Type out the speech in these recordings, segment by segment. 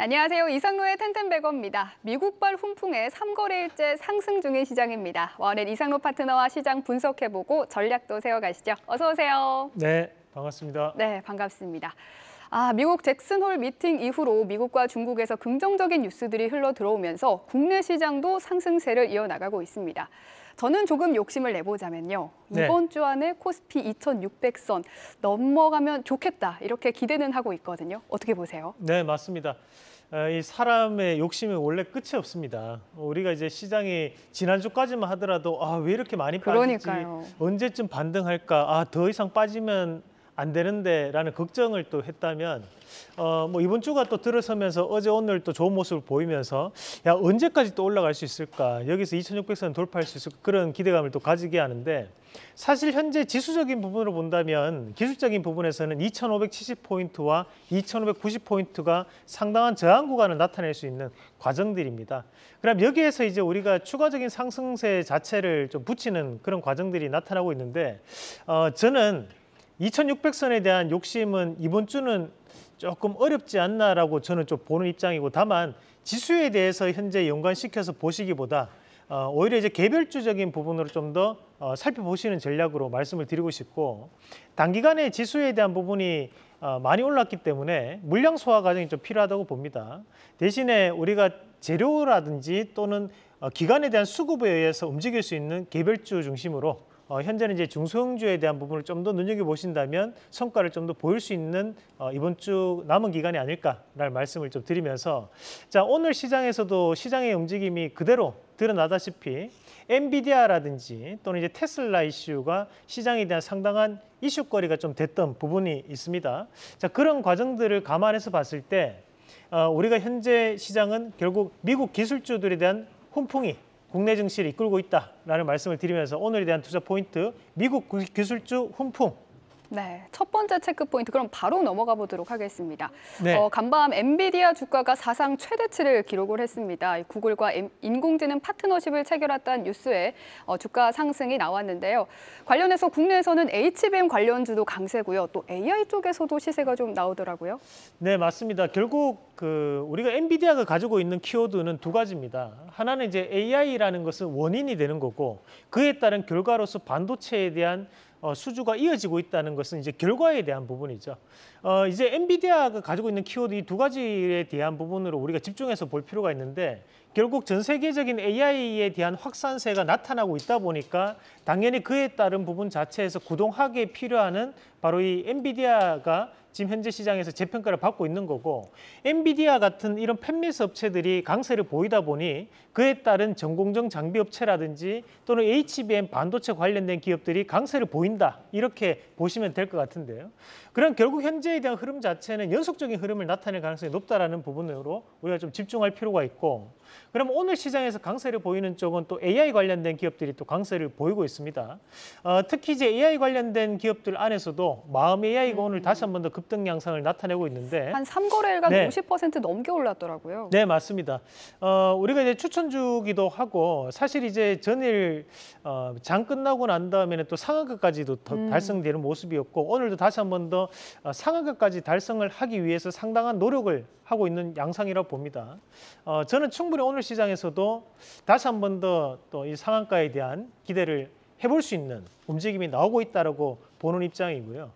안녕하세요. 이상로의 텐텐백어입니다. 미국발 훈풍에 3거래일째 상승 중인 시장입니다. 와넷 이상로 파트너와 시장 분석해보고 전략도 세워가시죠. 어서 오세요. 네, 반갑습니다. 네, 반갑습니다. 아, 미국 잭슨홀 미팅 이후로 미국과 중국에서 긍정적인 뉴스들이 흘러 들어오면서 국내 시장도 상승세를 이어나가고 있습니다. 저는 조금 욕심을 내보자면요. 네. 이번 주 안에 코스피 2,600선 넘어가면 좋겠다 이렇게 기대는 하고 있거든요. 어떻게 보세요? 네, 맞습니다. 아, 이 사람의 욕심이 원래 끝이 없습니다. 우리가 이제 시장이 지난주까지만 하더라도 아, 왜 이렇게 많이 빠지지? 그러니까요. 언제쯤 반등할까? 아, 더 이상 빠지면 안 되는데라는 걱정을 또 했다면 어, 뭐 이번 주가 또 들어서면서 어제 오늘 또 좋은 모습을 보이면서 야 언제까지 또 올라갈 수 있을까 여기서 2,600선 돌파할 수 있을까 그런 기대감을 또 가지게 하는데 사실 현재 지수적인 부분으로 본다면 기술적인 부분에서는 2,570포인트와 2,590포인트가 상당한 저항 구간을 나타낼 수 있는 과정들입니다. 그럼 여기에서 이제 우리가 추가적인 상승세 자체를 좀 붙이는 그런 과정들이 나타나고 있는데 어, 저는 2600선에 대한 욕심은 이번 주는 조금 어렵지 않나라고 저는 좀 보는 입장이고 다만 지수에 대해서 현재 연관시켜서 보시기보다 어, 오히려 이제 개별주적인 부분으로 좀 더 어, 살펴보시는 전략으로 말씀을 드리고 싶고 단기간에 지수에 대한 부분이 어, 많이 올랐기 때문에 물량 소화 과정이 좀 필요하다고 봅니다. 대신에 우리가 재료라든지 또는 어, 기간에 대한 수급에 의해서 움직일 수 있는 개별주 중심으로 어, 현재는 이제 중소형주에 대한 부분을 좀 더 눈여겨보신다면 성과를 좀 더 보일 수 있는 어, 이번 주 남은 기간이 아닐까라는 말씀을 좀 드리면서 자 오늘 시장에서도 시장의 움직임이 그대로 드러나다시피 엔비디아라든지 또는 이제 테슬라 이슈가 시장에 대한 상당한 이슈거리가 좀 됐던 부분이 있습니다. 자 그런 과정들을 감안해서 봤을 때 어, 우리가 현재 시장은 결국 미국 기술주들에 대한 훈풍이 국내 증시를 이끌고 있다라는 말씀을 드리면서 오늘에 대한 투자 포인트 미국 기술주 훈풍 네, 첫 번째 체크 포인트 그럼 바로 넘어가 보도록 하겠습니다. 네. 어, 간밤 엔비디아 주가가 사상 최대치를 기록을 했습니다. 구글과 인공지능 파트너십을 체결했다는 뉴스에 어, 주가 상승이 나왔는데요. 관련해서 국내에서는 HBM 관련주도 강세고요. 또 AI 쪽에서도 시세가 좀 나오더라고요. 네, 맞습니다. 결국 그 우리가 엔비디아가 가지고 있는 키워드는 두 가지입니다. 하나는 이제 AI라는 것은 원인이 되는 거고 그에 따른 결과로서 반도체에 대한 어, 수주가 이어지고 있다는 것은 이제 결과에 대한 부분이죠. 어, 이제 엔비디아가 그 가지고 있는 키워드 이 두 가지에 대한 부분으로 우리가 집중해서 볼 필요가 있는데 결국 전 세계적인 AI에 대한 확산세가 나타나고 있다 보니까 당연히 그에 따른 부분 자체에서 구동하기에 필요한 바로 이 엔비디아가 지금 현재 시장에서 재평가를 받고 있는 거고 엔비디아 같은 이런 팻매스 업체들이 강세를 보이다 보니 그에 따른 전공정 장비 업체라든지 또는 HBM 반도체 관련된 기업들이 강세를 보인다 이렇게 보시면 될 것 같은데요. 그럼 결국 현재 통제에 대한 흐름 자체는 연속적인 흐름을 나타낼 가능성이 높다라는 부분으로 우리가 좀 집중할 필요가 있고 그럼 오늘 시장에서 강세를 보이는 쪽은 또 AI 관련된 기업들이 또 강세를 보이고 있습니다. 어, 특히 이제 AI 관련된 기업들 안에서도 마음 AI가 음. 오늘 다시 한 번 더 급등 양상을 나타내고 있는데 한 3거래일간 네. 50% 넘게 올랐더라고요. 네, 맞습니다. 어, 우리가 이제 추천주기도 하고 사실 이제 전일 어, 장 끝나고 난 다음에는 또 상한가까지도 음. 달성되는 모습이었고 오늘도 다시 한 번더 어, 상한 가 평가까지 달성을 하기 위해서 상당한 노력을 하고 있는 양상이라고 봅니다. 어, 저는 충분히 오늘 시장에서도 다시 한 번더 또 이 상한가에 대한 기대를 해볼 수 있는 움직임이 나오고 있다고 보는 입장이고요.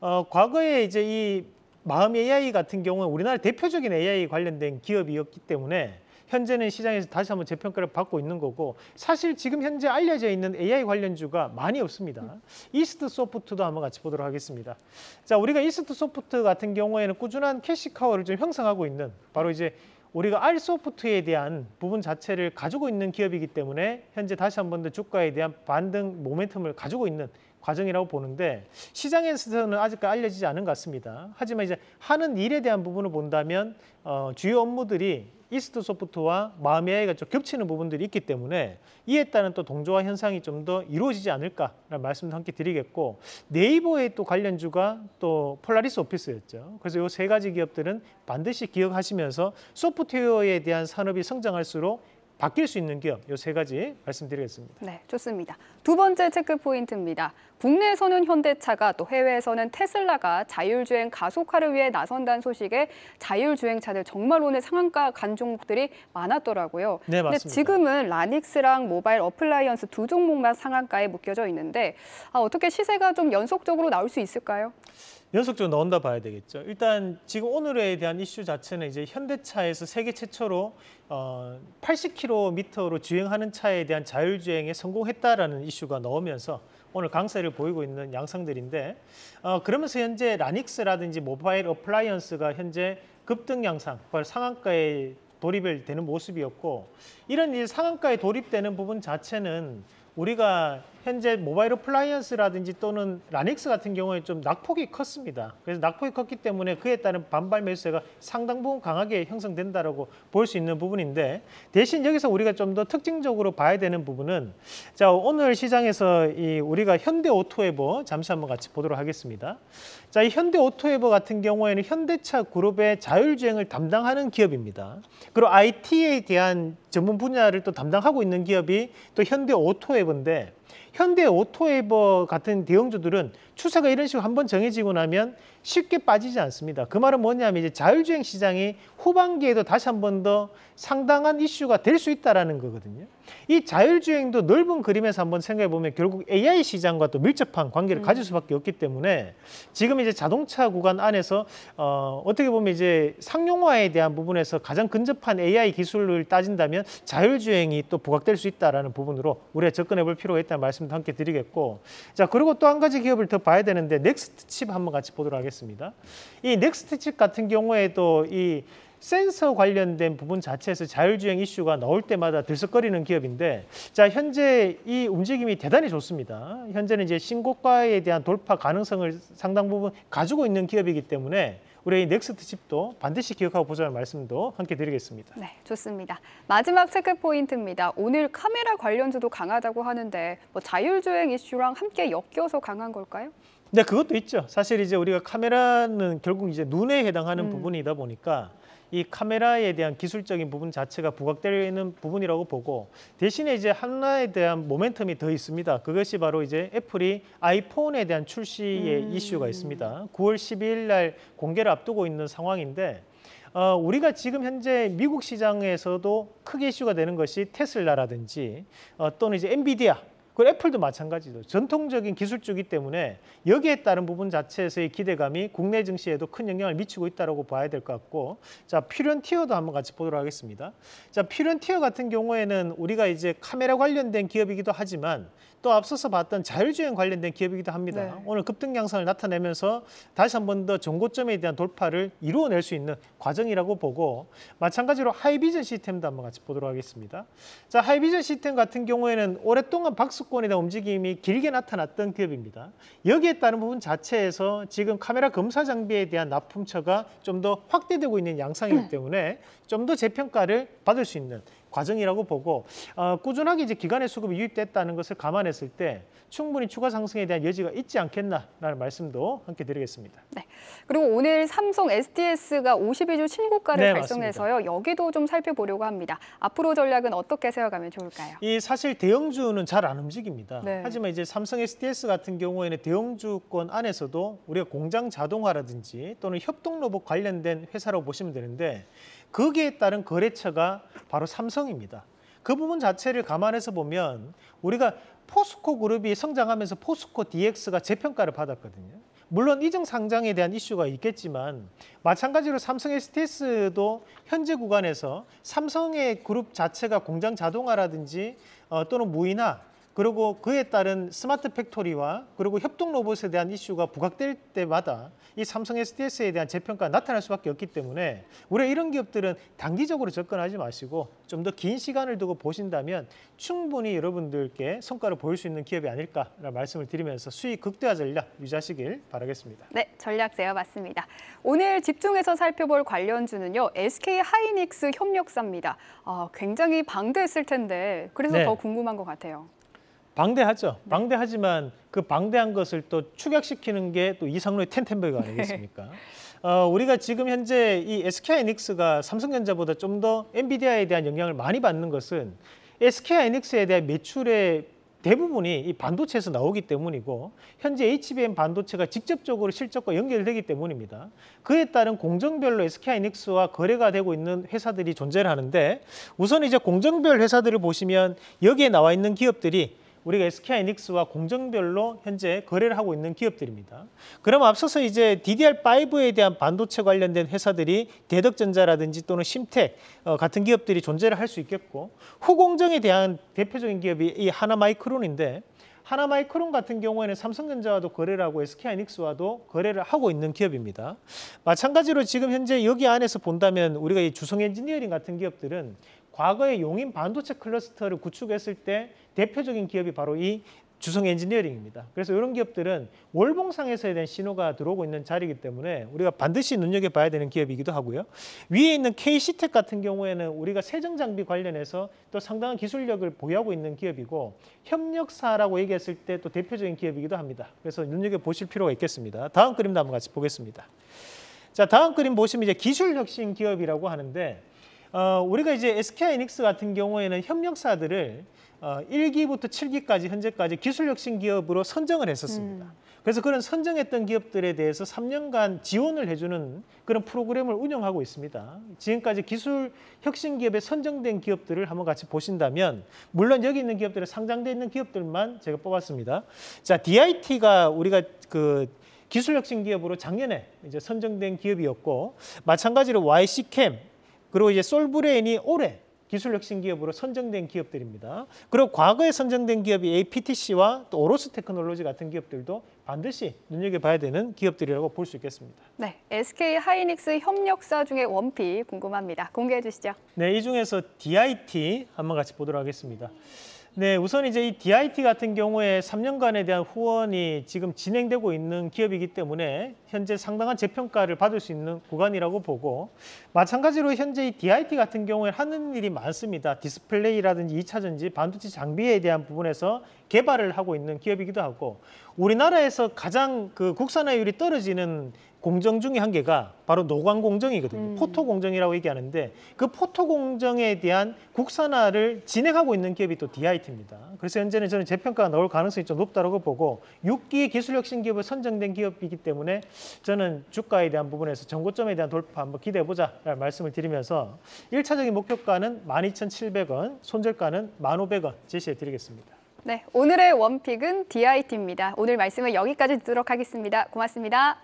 어, 과거에 이제 이 마음 AI 같은 경우는 우리나라 대표적인 AI 관련된 기업이었기 때문에 현재는 시장에서 다시 한번 재평가를 받고 있는 거고 사실 지금 현재 알려져 있는 AI 관련주가 많이 없습니다. 이스트 소프트도 한번 같이 보도록 하겠습니다. 자, 우리가 이스트 소프트 같은 경우에는 꾸준한 캐시카워를 좀 형성하고 있는 바로 이제 우리가 R 소프트에 대한 부분 자체를 가지고 있는 기업이기 때문에 현재 다시 한번더 주가에 대한 반등 모멘텀을 가지고 있는 과정이라고 보는데 시장에서는 아직까지 알려지지 않은 것 같습니다. 하지만 이제 하는 일에 대한 부분을 본다면 어, 주요 업무들이 이스트 소프트와 마음의 아이가 그렇죠, 겹치는 부분들이 있기 때문에 이에 따른 또 동조화 현상이 좀 더 이루어지지 않을까라는 말씀도 함께 드리겠고 네이버의 또 관련주가 또 폴라리스 오피스였죠. 그래서 요 세 가지 기업들은 반드시 기억하시면서 소프트웨어에 대한 산업이 성장할수록 바뀔 수 있는 기업 이 세 가지 말씀드리겠습니다. 네, 좋습니다. 두 번째 체크 포인트입니다. 국내에서는 현대차가 또 해외에서는 테슬라가 자율주행 가속화를 위해 나선다는 소식에 자율주행차들 정말 오늘 상한가 간 종목들이 많았더라고요. 네, 맞습니다. 근데 지금은 라닉스랑 모바일 어플라이언스 두 종목만 상한가에 묶여져 있는데 아, 어떻게 시세가 좀 연속적으로 나올 수 있을까요? 연속적으로 넣는다 봐야 되겠죠. 일단 지금 오늘에 대한 이슈 자체는 이제 현대차에서 세계 최초로 어 80km로 주행하는 차에 대한 자율주행에 성공했다라는 이슈가 나오면서 오늘 강세를 보이고 있는 양상들인데 어 그러면서 현재 라닉스라든지 모바일 어플라이언스가 현재 급등 양상, 뭐 상한가에 돌입 되는 모습이었고 이런 일 상한가에 돌입되는 부분 자체는 우리가 현재 모바일 어플라이언스라든지 또는 라닉스 같은 경우에 좀 낙폭이 컸습니다. 그래서 낙폭이 컸기 때문에 그에 따른 반발 매수세가 상당 부분 강하게 형성된다라고 볼 수 있는 부분인데 대신 여기서 우리가 좀 더 특징적으로 봐야 되는 부분은 자 오늘 시장에서 이 우리가 현대 오토에버 잠시 한번 같이 보도록 하겠습니다. 자이 현대 오토에버 같은 경우에는 현대차 그룹의 자율주행을 담당하는 기업입니다. 그리고 IT에 대한 전문 분야를 또 담당하고 있는 기업이 또 현대 오토에버인데 현대 오토웨이버 같은 대형주들은 추세가 이런 식으로 한번 정해지고 나면 쉽게 빠지지 않습니다. 그 말은 뭐냐면 이제 자율주행 시장이 후반기에도 다시 한 번 더 상당한 이슈가 될 수있다는 거거든요. 이 자율주행도 넓은 그림에서 한번 생각해 보면 결국 AI 시장과 또 밀접한 관계를 음. 가질 수밖에 없기 때문에 지금 이제 자동차 구간 안에서 어, 어떻게 보면 이제 상용화에 대한 부분에서 가장 근접한 AI 기술을 따진다면 자율주행이 또 부각될 수있다는 부분으로 우리가 접근해 볼 필요가 있다는 말씀도 함께 드리겠고 자 그리고 또 한 가지 기업을 더 봐야 되는데 넥스트 칩 한번 같이 보도록 하겠습니다. 하습니다이 넥스트 칩 같은 경우에도 이 센서 관련된 부분 자체에서 자율주행 이슈가 나올 때마다 들썩거리는 기업인데 자 현재 이 움직임이 대단히 좋습니다. 현재는 이제 신고가에 대한 돌파 가능성을 상당 부분 가지고 있는 기업이기 때문에 우리 넥스트 집도 반드시 기억하고 보자는 말씀도 함께 드리겠습니다. 네, 좋습니다. 마지막 체크 포인트입니다. 오늘 카메라 관련주도 강하다고 하는데 뭐 자율주행 이슈랑 함께 엮여서 강한 걸까요? 네, 그것도 있죠. 사실 이제 우리가 카메라는 결국 이제 눈에 해당하는 음. 부분이다 보니까 이 카메라에 대한 기술적인 부분 자체가 부각되어 있는 부분이라고 보고 대신에 이제 하나에 대한 모멘텀이 더 있습니다. 그것이 바로 이제 애플이 아이폰에 대한 출시의 음. 이슈가 있습니다. 9월 12일 날 공개를 앞두고 있는 상황인데 어, 우리가 지금 현재 미국 시장에서도 크게 이슈가 되는 것이 테슬라라든지 어, 또는 이제 엔비디아 그 애플도 마찬가지죠. 전통적인 기술주기 때문에 여기에 따른 부분 자체에서의 기대감이 국내 증시에도 큰 영향을 미치고 있다고 봐야 될 것 같고 자 퓨런티어도 한번 같이 보도록 하겠습니다. 자 퓨런티어 같은 경우에는 우리가 이제 카메라 관련된 기업이기도 하지만 또 앞서서 봤던 자율주행 관련된 기업이기도 합니다. 네. 오늘 급등 양상을 나타내면서 다시 한 번 더 정고점에 대한 돌파를 이루어낼 수 있는 과정이라고 보고 마찬가지로 하이비전 시스템도 한번 같이 보도록 하겠습니다. 자, 하이비전 시스템 같은 경우에는 오랫동안 박수권에 대한 움직임이 길게 나타났던 기업입니다. 여기에 따른 부분 자체에서 지금 카메라 검사 장비에 대한 납품처가 좀 더 확대되고 있는 양상이기 때문에 좀 더 재평가를 받을 수 있는 과정이라고 보고 어, 꾸준하게 이제 기간의 수급이 유입됐다는 것을 감안했을 때 충분히 추가 상승에 대한 여지가 있지 않겠나라는 말씀도 함께 드리겠습니다. 네. 그리고 오늘 삼성 SDS가 52주 신고가를 네, 달성해서요. 맞습니다. 여기도 좀 살펴보려고 합니다. 앞으로 전략은 어떻게 세워가면 좋을까요? 이 사실 대형주는 잘 안 움직입니다. 네. 하지만 이제 삼성 SDS 같은 경우에는 대형주권 안에서도 우리가 공장 자동화라든지 또는 협동 로봇 관련된 회사라고 보시면 되는데 거기에 따른 거래처가 바로 삼성입니다. 그 부분 자체를 감안해서 보면 우리가 포스코 그룹이 성장하면서 포스코 DX가 재평가를 받았거든요. 물론 이정 상장에 대한 이슈가 있겠지만 마찬가지로 삼성 SDS도 현재 구간에서 삼성의 그룹 자체가 공장 자동화라든지 어, 또는 무인화 그리고 그에 따른 스마트 팩토리와 그리고 협동 로봇에 대한 이슈가 부각될 때마다 이 삼성 SDS에 대한 재평가가 나타날 수밖에 없기 때문에 우리 이런 기업들은 단기적으로 접근하지 마시고 좀 더 긴 시간을 두고 보신다면 충분히 여러분들께 성과를 보일 수 있는 기업이 아닐까라는 말씀을 드리면서 수익 극대화 전략 유지하시길 바라겠습니다. 네, 전략 세어봤습니다. 오늘 집중해서 살펴볼 관련주는요. SK 하이닉스 협력사입니다. 아, 굉장히 방대했을 텐데 그래서 네. 더 궁금한 것 같아요. 방대하죠. 방대하지만 그 방대한 것을 또 축약시키는 게 또 이상로의 텐텐베이가 아니겠습니까? 네. 어, 우리가 지금 현재 이 SK 하이닉스가 삼성전자보다 좀 더 엔비디아에 대한 영향을 많이 받는 것은 SK 하이닉스에 대한 매출의 대부분이 이 반도체에서 나오기 때문이고 현재 HBM 반도체가 직접적으로 실적과 연결되기 때문입니다. 그에 따른 공정별로 SK하이닉스와 거래가 되고 있는 회사들이 존재를 하는데 우선 이제 공정별 회사들을 보시면 여기에 나와 있는 기업들이 우리가 SK 하이닉스와 공정별로 현재 거래를 하고 있는 기업들입니다. 그럼 앞서서 이제 DDR5에 대한 반도체 관련된 회사들이 대덕전자라든지 또는 심텍 어, 같은 기업들이 존재를 할 수 있겠고 후공정에 대한 대표적인 기업이 이 하나마이크론인데 하나마이크론 같은 경우에는 삼성전자와도 거래를 하고 SK하이닉스와도 거래를 하고 있는 기업입니다. 마찬가지로 지금 현재 여기 안에서 본다면 우리가 이 주성 엔지니어링 같은 기업들은 과거에 용인 반도체 클러스터를 구축했을 때 대표적인 기업이 바로 이 주성 엔지니어링입니다. 그래서 이런 기업들은 월봉상에서에 대한 신호가 들어오고 있는 자리이기 때문에 우리가 반드시 눈여겨봐야 되는 기업이기도 하고요. 위에 있는 KC텍 같은 경우에는 우리가 세정장비 관련해서 또 상당한 기술력을 보유하고 있는 기업이고 협력사라고 얘기했을 때 또 대표적인 기업이기도 합니다. 그래서 눈여겨보실 필요가 있겠습니다. 다음 그림도 한번 같이 보겠습니다. 자, 다음 그림 보시면 이제 기술혁신 기업이라고 하는데 어, 우리가 이제 SK 하이닉스 같은 경우에는 협력사들을 어, 1기부터 7기까지 현재까지 기술혁신 기업으로 선정을 했었습니다. 음. 그래서 그런 선정했던 기업들에 대해서 3년간 지원을 해주는 그런 프로그램을 운영하고 있습니다. 지금까지 기술 혁신 기업에 선정된 기업들을 한번 같이 보신다면 물론 여기 있는 기업들은 상장돼 있는 기업들만 제가 뽑았습니다. 자, DIT가 우리가 그 기술 혁신 기업으로 작년에 이제 선정된 기업이었고 마찬가지로 YC캠 그리고 이제 솔브레인이 올해 기술혁신 기업으로 선정된 기업들입니다. 그리고 과거에 선정된 기업이 APTC와 또 오로스 테크놀로지 같은 기업들도 반드시 눈여겨봐야 되는 기업들이라고 볼 수 있겠습니다. 네, SK 하이닉스 협력사 중에 원피 궁금합니다. 공개해 주시죠. 네, 이 중에서 DIT 한번 같이 보도록 하겠습니다. 네, 우선 이제 이 DIT 같은 경우에 3년간에 대한 후원이 지금 진행되고 있는 기업이기 때문에 현재 상당한 재평가를 받을 수 있는 구간이라고 보고 마찬가지로 현재 이 DIT 같은 경우에 하는 일이 많습니다. 디스플레이라든지 2차전지, 반도체 장비에 대한 부분에서 개발을 하고 있는 기업이기도 하고 우리나라에서 가장 그 국산화율이 떨어지는 공정 중에 한 개가 바로 노광 공정이거든요. 음. 포토 공정이라고 얘기하는데 그 포토 공정에 대한 국산화를 진행하고 있는 기업이 또 DIT입니다. 그래서 현재는 저는 재평가가 나올 가능성이 좀 높다고 보고 6기 기술혁신 기업을 선정된 기업이기 때문에 저는 주가에 대한 부분에서 정고점에 대한 돌파 한번 기대해 보자라는 말씀을 드리면서 1차적인 목표가는 12,700원, 손절가는 1,500원 제시해 드리겠습니다. 네, 오늘의 원픽은 DIT입니다. 오늘 말씀은 여기까지 듣도록 하겠습니다. 고맙습니다.